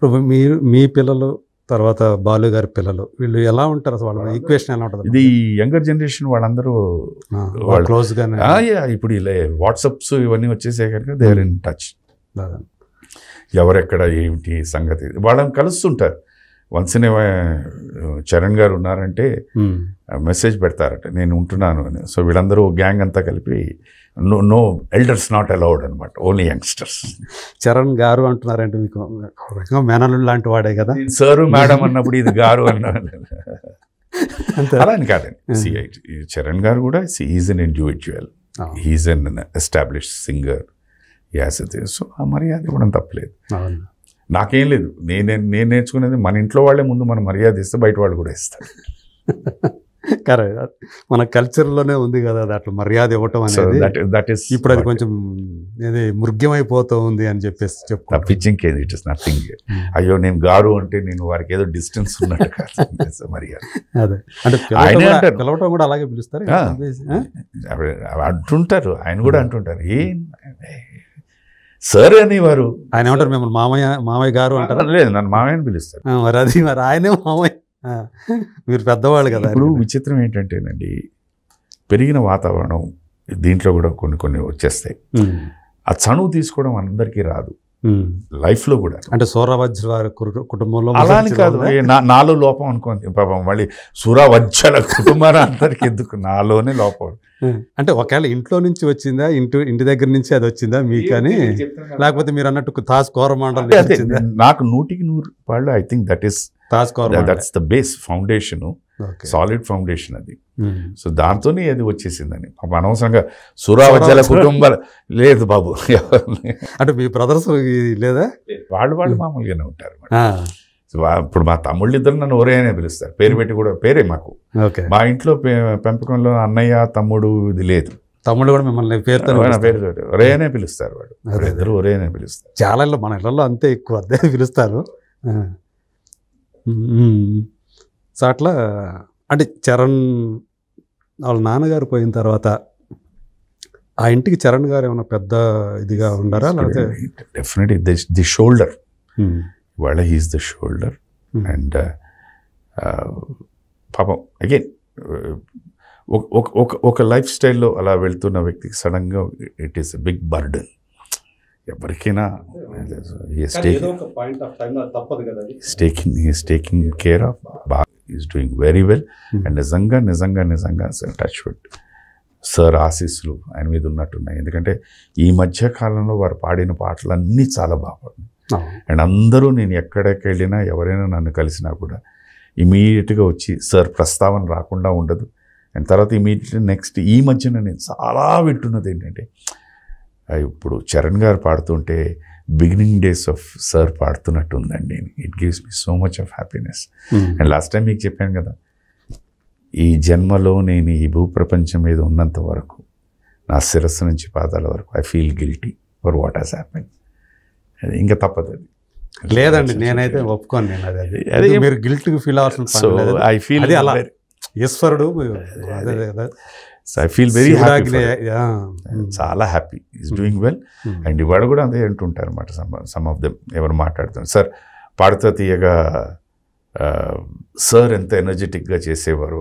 ప్రభు మీరు మీ పిల్లలు తర్వాత బాలు గారి పిల్లలు వీళ్ళు ఎలా ఉంటారు అసలు వాళ్ళ ఈక్వేషన్ ఎలా ఉంటుంది ఇది యంగర్ జనరేషన్ వాళ్ళందరూ క్లోజ్గానే ఇప్పుడు ఇలా వాట్సప్స్ ఇవన్నీ వచ్చేసే కనుక దేవర్ ఇన్ టచ్ ఎవరెక్కడ ఏమిటి సంగతి వాళ్ళని కలుస్తుంటారు వన్స్ ఇన్ చరణ్ గారు ఉన్నారంటే hmm. మెసేజ్ పెడతారట నేను ఉంటున్నాను అని సో వీళ్ళందరూ గ్యాంగ్ అంతా కలిపి no no elders not allowed అనమాట ఓన్లీ యంగ్స్టర్స్ చరణ్ గారు అంటున్నారంటే మీకు మేనలు లాంటి వాడే కదా సారు మేడం అన్నప్పుడు ఇది గారు అన్నా అలా అని కాదండి hmm. చరణ్ గారు కూడా is an individual he's an established singer as so ఆ మర్యాద ఇవ్వడం తప్పలేదు నాకేం లేదు నేనే నేను నేర్చుకునేది మన ఇంట్లో వాళ్ళే ముందు మనం మర్యాద ఇస్తే బయట వాళ్ళు కూడా ఇస్తారు కరెక్ట్ మన కల్చర్లోనే ఉంది కదా అది అట్లా మర్యాద ఇవ్వటం అనేది దట్ ఈస్ ఇప్పుడు అది కొంచెం ఇది మృగ్యమైపోతూ ఉంది అని చెప్పేసి చెప్పు పిచ్చింగ్ ఏది ఇట్ ఇస్ నథింగ్ అయ్యో నేను గారు అంటే నేను వారికి ఏదో డిస్టెన్స్ ఉన్నట్టు మర్యాద అదే అంటే పిలవటం కూడా అలాగే పిలుస్తారు అంటుంటారు ఆయన కూడా hmm. అంటుంటారు ఏం సార్ అనేవారు ఆయన ఏమంటారు మిమ్మల్ని మామయ్య మామయ్య గారు అంటారు లేదు నన్ను మామయ్యని పిలుస్తారు మరి అది మరి ఆయనే మామయ్య మీరు పెద్దవాళ్ళు కదా ఇప్పుడు విచిత్రం ఏంటంటేనండి పెరిగిన వాతావరణం దీంట్లో కూడా కొన్ని కొన్ని వచ్చేస్తాయి ఆ చనువు తీసుకోవడం అందరికీ రాదు లైఫ్ లో కూడా అంటే సూరవజ్ర వారి కుటుంబంలో అలా అని కాదు నాలో లోపం అనుకోండి పాపం మళ్ళీ వజ్ర కుటుంబాల అందరికి ఎందుకు నాలోనే లోపం అంటే ఒకవేళ ఇంట్లో నుంచి వచ్చిందా ఇంటి ఇంటి దగ్గర నుంచి అది వచ్చిందా మీకని లేకపోతే మీరు అన్నట్టు తాస్ కోరమండలం నాకు నూటికి నూరు వాళ్ళు I think that is that's the base foundation solid foundation అది సో hmm. దాంతోనే అది వచ్చేసిందని పాప అనవసరంగా సురావచ్చల కుటుంబాలు లేదు బాబు అంటే మీ బ్రదర్స్ లేదా వాళ్ళు వాళ్ళు hmm. మామూలుగానే ఉంటారు ఇప్పుడు మా తమ్ముళ్ళు ఇద్దరు నన్ను ఒరే అనే పిలుస్తారు పేరు పెట్టి కూడా పేరే మాకు మా ఇంట్లో పెంపకంలో అన్నయ్య తమ్ముడు ఇది లేదు తమ్ముడు కూడా మిమ్మల్ని పేరుతో పేరు ఒరే అనే పిలుస్తారు వాడు ఇద్దరు ఒరే అనే పిలుస్తారు చాలా మన ఇళ్లలో అంతే ఎక్కువ అదే పిలుస్తారు సో అట్లా అంటే చరణ్ వాళ్ళ నాన్నగారు పోయిన తర్వాత ఆ ఇంటికి చరణ్ గారు ఏమైనా పెద్ద ఇదిగా ఉండరా లేకపోతే డెఫినెట్ ది ది షోల్డర్ వాళ్ళ హీస్ ద షోల్డర్ అండ్ పాపం అగైన్ uh, ఒక ఒక ఒక లైఫ్ స్టైల్లో అలా వెళ్తున్న వ్యక్తికి సడన్గా ఇట్ ఈస్ బిగ్ బర్డన్ ఎవరికైనా స్టేకింగ్ టేకింగ్ కేర్ ఆఫ్ బా is doing very well hmm. And నిజంగా నిజంగా నిజంగా టచ్ వుడ్ సార్ ఆశీస్సులు ఆయన మీద ఉన్నట్టున్నాయి ఎందుకంటే ఈ మధ్య కాలంలో వారు పాడిన పాటలన్నీ చాలా బాగున్నాయి అండ్ అందరూ నేను ఎక్కడికి వెళ్ళినా ఎవరైనా నన్ను కలిసినా కూడా ఇమీడియట్గా వచ్చి సార్ ప్రస్తావన రాకుండా ఉండదు అండ్ తర్వాత ఇమీడియట్లీ నెక్స్ట్ ఈ మధ్యన నేను చాలా వింటున్నది ఏంటంటే ఇప్పుడు చరణ్ గారు పాడుతుంటే బిగినింగ్ డేస్ ఆఫ్ సార్ పాడుతున్నట్టు ఉందండి it gives me so much of happiness and last time మీకు చెప్పాను కదా ఈ జన్మలో నేను ఈ భూప్రపంచం మీద ఉన్నంత వరకు నా శిరస్సు నుంచి పాదాల వరకు I feel guilty for what has happen అది ఇంకా తప్పదు అది లేదండి నేనైతే ఒప్పుకోను నేను అది అదే మీరు గిల్ట్ ఫీల్ అవ్వాల్సిన సో ఐ ఫీల్ అది అలా ఈశ్వరుడు so I feel very happy చాలా happy is doing well and ఇవాడు కూడా అదే అంటుంటారు అనమాట సమ్ ఆఫ్ దెమ్ ఎవరు మాట్లాడుతున్నారు సార్ పాడుతూ తీయగా సార్ ఎంత ఎనర్జెటిక్గా చేసేవారు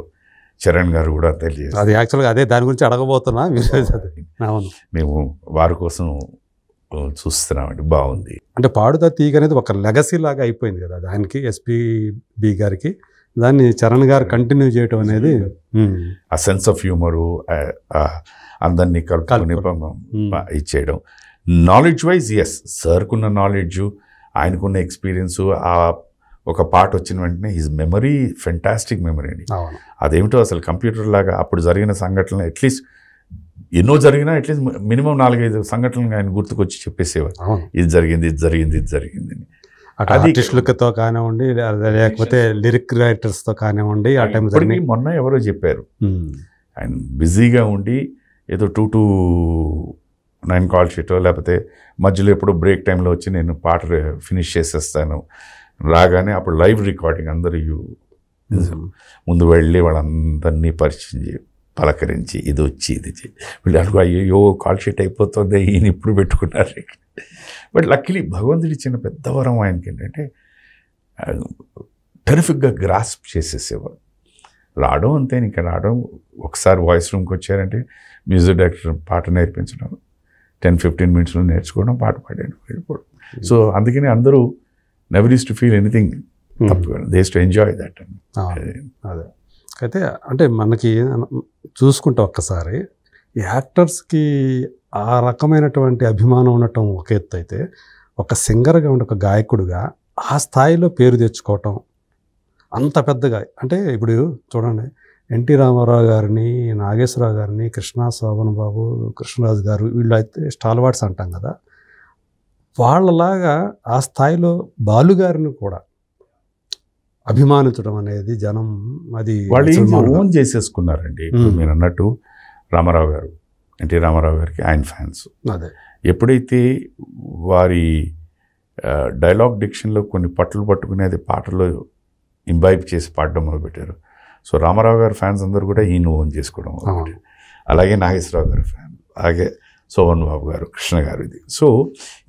చరణ్ గారు కూడా తెలియదు అది యాక్చువల్గా అదే దాని గురించి అడగబోతున్నా మేము వారి కోసం చూస్తున్నామండి బాగుంది అంటే పాడుతా తీగ అనేది ఒక లెగసీ లాగా అయిపోయింది కదా దానికి ఎస్పీబి గారికి దాన్ని చరణ్ గారు కంటిన్యూ చేయటం అనేది ఆ సెన్స్ ఆఫ్ హ్యూమరు అందరినీ కలుపుకొని ఇచ్చేయడం నాలెడ్జ్ వైజ్ ఎస్ సార్కున్న నాలెడ్జ్ ఆయనకున్న ఎక్స్పీరియన్స్ ఆ ఒక పాట వచ్చిన వెంటనే హిజ్ మెమరీ ఫెంటాస్టిక్ మెమరీ అండి అదేమిటో అసలు కంప్యూటర్ లాగా అప్పుడు జరిగిన సంఘటనలు అట్లీస్ట్ ఎన్నో జరిగినా అట్లీస్ట్ మినిమం నాలుగైదు సంఘటనలు ఆయన గుర్తుకొచ్చి చెప్పేసేవారు ఇది జరిగింది ఇది జరిగింది ఇది జరిగింది అని ఆర్టిస్టులతో కానివ్వండి లేకపోతే లిరిక్ రైటర్స్తో కానివ్వండి ఆ టైం మొన్న ఎవరో చెప్పారు hmm. ఆయన బిజీగా ఉండి ఏదో two two nine call sheet లేకపోతే మధ్యలో ఎప్పుడు బ్రేక్ టైంలో వచ్చి నేను పాట ఫినిష్ చేసేస్తాను రాగానే అప్పుడు లైవ్ రికార్డింగ్ అందరూ hmm. ముందు వెళ్ళి వాళ్ళందరినీ పరిచయం చేయ పలకరించి ఇది వచ్చి ఇది వీళ్ళు అయ్యో కాల్ షీట్ అయిపోతుంది ఈయన ఇప్పుడు పెట్టుకున్నారు బట్ లక్కిలీ భగవంతుడి చిన్న పెద్ద వరం ఆయనకి ఏంటంటే టెరిఫిక్గా గ్రాస్ప్ చేసేసేవారు రావడం అంతే ఇంకా రావడం ఒకసారి వాయిస్ రూమ్కి వచ్చారంటే మ్యూజిక్ డైరెక్టర్ పాట నేర్పించడం టెన్ ఫిఫ్టీన్ మినిట్స్లో నేర్చుకోవడం పాట పాడాడు వెళ్ళిపోవడం సో అందుకని అందరూ never is to feel anything తప్పు దేస్ టు ఎంజాయ్ దట్ అదే అయితే అంటే మనకి చూసుకుంటే ఒక్కసారి యాక్టర్స్కి ఆ రకమైనటువంటి అభిమానం ఉండటం ఒక ఎత్తు అయితే ఒక సింగర్గా ఉండే ఒక గాయకుడుగా ఆ స్థాయిలో పేరు తెచ్చుకోవటం అంత పెద్దగా అంటే ఇప్పుడు చూడండి ఎన్టీ రామారావు గారిని నాగేశ్వరరావు గారిని కృష్ణా శోభన్ బాబు కృష్ణరాజు గారు వీళ్ళు అయితే స్టాల్వార్డ్స్ అంటాం కదా వాళ్ళలాగా ఆ స్థాయిలో బాలుగారిని కూడా అభిమానించడం అనేది జనం అది వాళ్ళు ఓన్ చేసేసుకున్నారండి ఇప్పుడు మీరు అన్నట్టు రామారావు గారు ఎన్టీ రామారావు గారికి ఆయన ఫ్యాన్స్ అదే ఎప్పుడైతే వారి డైలాగ్ డిక్షన్లో కొన్ని పట్లు పట్టుకునేది పాటలు ఇంబైబ్ చేసి పాడడం మొదలుపెట్టారు సో రామారావు గారి ఫ్యాన్స్ అందరూ కూడా ఈయన ఓన్ చేసుకోవడం అలాగే నాగేశ్వరరావు గారి ఫ్యాన్ అలాగే సోమన్ బాబు గారు కృష్ణ గారు ఇది సో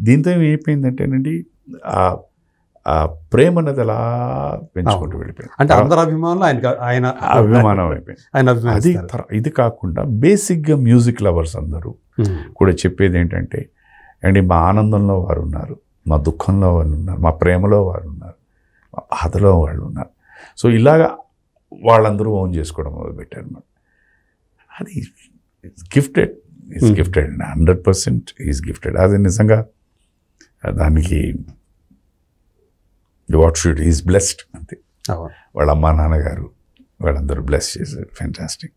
దీంతో ఏమైపోయిందంటేనండి ఆ ఆ ప్రేమ అన్నది ఎలా పెంచుకుంటూ వెళ్ళిపోయింది అంటే అందరు అభిమానులు ఆయన ఆయన అభిమానం అయిపోయింది ఆయన అది ఇది కాకుండా బేసిక్గా మ్యూజిక్ లవర్స్ అందరూ కూడా చెప్పేది ఏంటంటే అండి మా ఆనందంలో వారు ఉన్నారు మా దుఃఖంలో వాళ్ళు ఉన్నారు మా ప్రేమలో వారు ఉన్నారు మా బాధలో వాళ్ళు ఉన్నారు సో ఇలాగా వాళ్ళందరూ ఓన్ చేసుకోవడం మొదలుపెట్టారు అనమాట అది gifted is gifted hundred percent is gifted అది నిజంగా దానికి వాట్ షుడ్ ఈజ్ బ్లెస్డ్ అంతే వాళ్ళ అమ్మా నాన్నగారు వాళ్ళందరూ బ్లెస్ చేశారు ఫ్యాంటాస్టిక్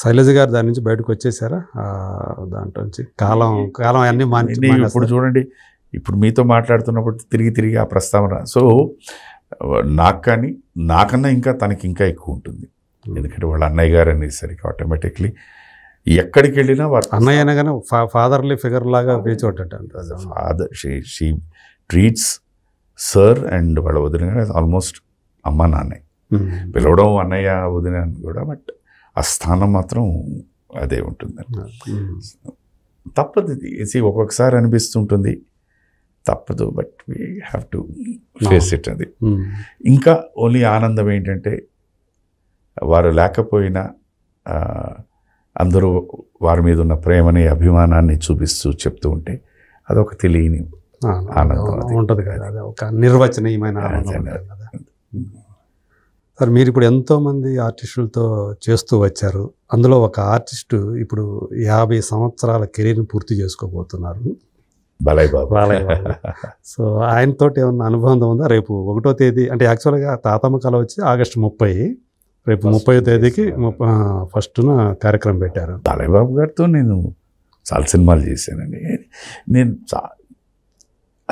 శైలజ గారు దాని నుంచి బయటకు వచ్చేసారా దాంట్లో నుంచి కాలం కాలం అన్ని మాని ఇప్పుడు చూడండి ఇప్పుడు మీతో మాట్లాడుతున్నప్పుడు తిరిగి తిరిగి ఆ ప్రస్తావన సో నాకు కానీ నాకన్నా ఇంకా తనకి ఇంకా ఎక్కువ ఉంటుంది hmm. ఎందుకంటే వాళ్ళ అన్నయ్య గారు అనేసరికి ఆటోమేటిక్లీ ఎక్కడికి వెళ్ళినా వారు అన్నయ్య కానీ ఫాదర్లీ ఫిగర్ లాగా వేచోట father she she treats sir and వాళ్ళ వదిన ఆల్మోస్ట్ అమ్మ నాన్నయ్య hmm. పిలవడం అన్నయ్య వదిన కూడా బట్ ఆ స్థానం మాత్రం అదే ఉంటుంది hmm. తప్పదు ఇది ఒక్కొక్కసారి అనిపిస్తుంటుంది తప్పదు but we have to face it అది hmm. ఇంకా ఓన్లీ ఆనందం ఏంటంటే వారు లేకపోయినా అందరూ వారి మీద ఉన్న ప్రేమని అభిమానాన్ని చూపిస్తూ చెప్తూ ఉంటే అదొక తెలియని ఉంటుంది కదా అది ఒక నిర్వచనీయమైన ఆనందం కదా సార్ మీరు ఇప్పుడు ఎంతోమంది ఆర్టిస్టులతో చేస్తూ వచ్చారు అందులో ఒక ఆర్టిస్టు ఇప్పుడు యాభై సంవత్సరాల కెరీర్ని పూర్తి చేసుకోబోతున్నారు సో ఆయనతో ఏమన్నా అనుబంధం ఉందా రేపు ఒకటో తేదీ అంటే యాక్చువల్గా తాతమ్మ కళ వచ్చి ఆగస్టు ముప్పై రేపు ముప్పై తేదీకి ఫస్ట్న కార్యక్రమం పెట్టారు బాలయ్య బాబు గారితో నేను చాలా సినిమాలు చేశానండి నేను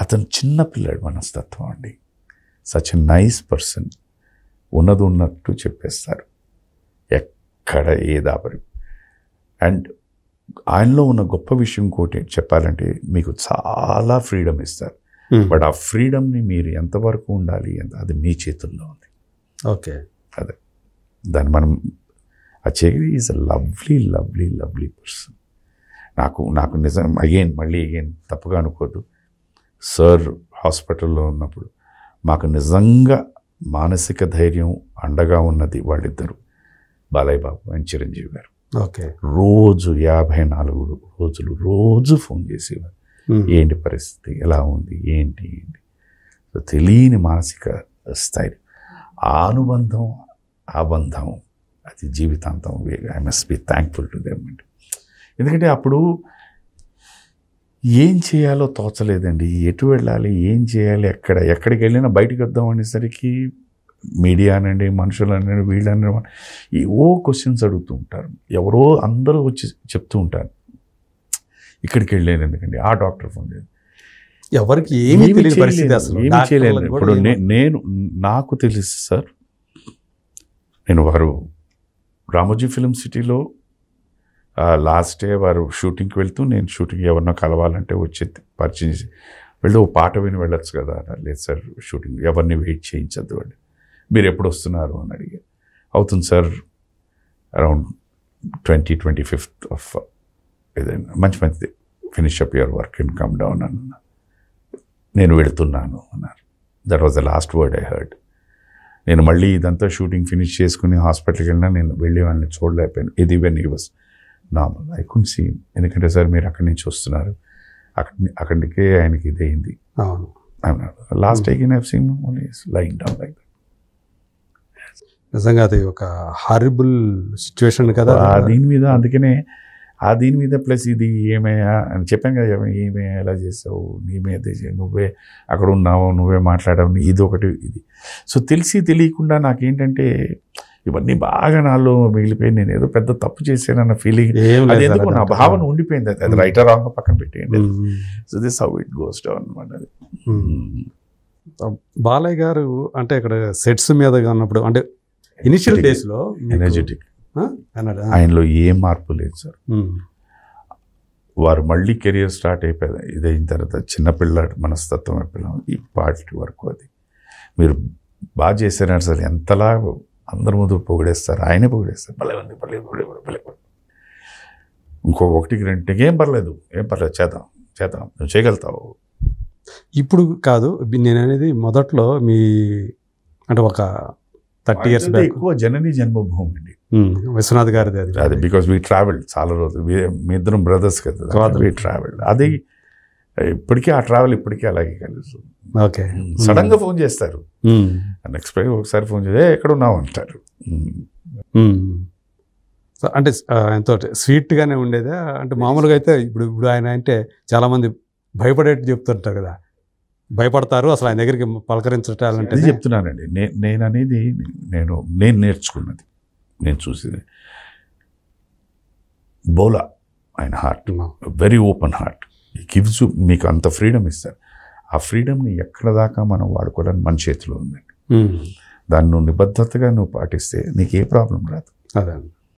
అతను చిన్నపిల్లాడు మనస్తత్వం అండి సచ్ ఎ నైస్ పర్సన్ ఉన్నది ఉన్నట్టు చెప్పేస్తారు ఎక్కడ ఏ దాపరి అండ్ ఆయనలో ఉన్న గొప్ప విషయం ఇంకోటి చెప్పాలంటే మీకు చాలా ఫ్రీడమ్ ఇస్తారు hmm. బట్ ఆ ఫ్రీడమ్ని మీరు ఎంతవరకు ఉండాలి అంత అది మీ చేతుల్లో ఉంది ఓకే అదే దాన్ని మనం ఆ చేరి is a lovely lovely lovely person నాకు నాకు నిజం అగైన్ మళ్ళీ అగైన్ తప్పుగా అనుకోదు సార్ హాస్పిటల్లో ఉన్నప్పుడు మాకు నిజంగా మానసిక ధైర్యం అండగా ఉన్నది వాళ్ళిద్దరు బాలయ్య బాబు అండ్ చిరంజీవి గారు ఓకే రోజు యాభై నాలుగు రోజులు రోజు ఫోన్ చేసేవారు ఏంటి పరిస్థితి ఎలా ఉంది ఏంటి ఏంటి తెలియని మానసిక స్థైర్యం ఆ అనుబంధం ఆ బంధం అది జీవితాంతం I must be thankful to them ఎందుకంటే అప్పుడు ఏం చేయాలో తోచలేదండి ఎటు వెళ్ళాలి ఏం చేయాలి ఎక్కడ ఎక్కడికి వెళ్ళినా బయటకు వద్దాం అనేసరికి మీడియా అనండి మనుషులు అనండి వీళ్ళు అనండి ఏవో క్వశ్చన్స్ అడుగుతూ ఉంటారు ఎవరో అందరూ వచ్చి చెప్తూ ఉంటారు ఇక్కడికి వెళ్ళాను ఎందుకండి ఆ డాక్టర్ ఫోన్ చేసి ఎవరికి తెలియదు ఏమీ చేయలేదు ఇప్పుడు నేను నాకు తెలుసు సార్ నేను వారు రామోజీ ఫిలిం సిటీలో లాస్ట్ డే వారు షూటింగ్కి వెళ్తూ నేను షూటింగ్ ఎవరినో కలవాలంటే వచ్చి పరిచయం చేసి వెళ్ళి ఓ పాట విని వెళ్ళొచ్చు కదా లేదు సార్ షూటింగ్ ఎవరిని వెయిట్ చేయించద్దు అండి మీరు ఎప్పుడు వస్తున్నారు అని అడిగా అవుతుంది sir around twenty twenty fifth of ఏదైనా మంచి మంచిది finish up your work in come down అన్న నేను వెళుతున్నాను అన్నారు that was the last word I heard నేను మళ్ళీ ఇదంతా షూటింగ్ ఫినిష్ చేసుకుని హాస్పిటల్కి వెళ్ళినా నేను వెళ్ళి వాళ్ళని చూడలేకపోయాను ఇది when he was normal I could seem ఎందుకంటే సార్ మీరు అక్కడి నుంచి వస్తున్నారు అక్కడి అక్కడికే ఆయనకి ఇది అవును last I can seem only line down like నిజంగా అది ఒక హారిబుల్ సిచ్యువేషన్ కదా ఆ దీని మీద అందుకనే ఆ దీని మీద ప్లస్ ఇది ఏమయ్యా అని చెప్పాను కదా ఏమయ్యా ఎలా చేసావు నీమే నువ్వే అక్కడ ఉన్నావు నువ్వే మాట్లాడావు ఇది ఒకటి ఇది సో తెలిసి తెలియకుండా నాకేంటంటే ఇవన్నీ బాగా నాలో మిగిలిపోయి నేను ఏదో పెద్ద తప్పు చేశానన్న ఫీలింగ్ అది ఎందుకు నా భావన ఉండిపోయింది అది అది రైట్ రాంగ్ పక్కన పెట్టేయండి so this how it goes down అనమాట అది బాలయ్య గారు అంటే ఇక్కడ సెట్స్ మీద ఉన్నప్పుడు అంటే ఇనిషియల్ డేస్లో ఎనర్జెటిక్ ఆయనలో ఏ మార్పు లేదు సార్ వారు మళ్ళీ కెరియర్ స్టార్ట్ అయిపోయింది ఇదైన తర్వాత చిన్నపిల్ల మనస్తత్వం అయిపోయినాం ఈ పార్టీ వరకు అది మీరు బాగా చేశారని అసలు ఎంతలా అందరి ముందు పొగిడేస్తారు ఆయనే పొగిడేస్తారు భలే ఉంది భలే భలే ఇంకో ఒకటికి రెండింటికి ఏం పర్లేదు ఏం పర్లేదు చేద్దాం చేద్దాం నువ్వు చేయగలుగుతావు ఇప్పుడు కాదు నేను అనేది మొదట్లో మీ అంటే ఒక థర్టీ ఇయర్స్ ఎక్కువ జననీ జన్మభూమి అండి విశ్వనాథ్ గారిది అది బికాస్ వీ ట్రావెల్ చాలా రోజులు మీ ఇద్దరం బ్రదర్స్ కదా వీ ట్రావెల్ అది ఇప్పటికీ ఆ ట్రావెల్ ఇప్పటికీ అలాగే కలుస్తుంది ఓకే సడన్గా ఫోన్ చేస్తారు అన్ఎక్స్పెక్ట్ ఒకసారి ఫోన్ చేస్తే ఎక్కడ ఉన్నావు అంటారు అంటే ఎంతో స్వీట్గానే ఉండేదా అంటే మామూలుగా అయితే ఇప్పుడు ఇప్పుడు ఆయన అంటే చాలామంది భయపడేట్టు చెప్తుంటారు కదా భయపడతారు అసలు ఆయన దగ్గరికి పలకరించటాలంటే చెప్తున్నానండి నేను అనేది నేను నేను నేర్చుకున్నది నేను చూసేది బోలా ఆయన heart very open heart gives మీకు అంత ఫ్రీడమ్ ఇస్తారు ఆ ఫ్రీడమ్ని ఎక్కడ దాకా మనం వాడుకోవడానికి మన చేతిలో ఉందండి దాన్ని నువ్వు నిబద్ధతగా నువ్వు పాటిస్తే నీకు ఏ ప్రాబ్లం రాదు అదే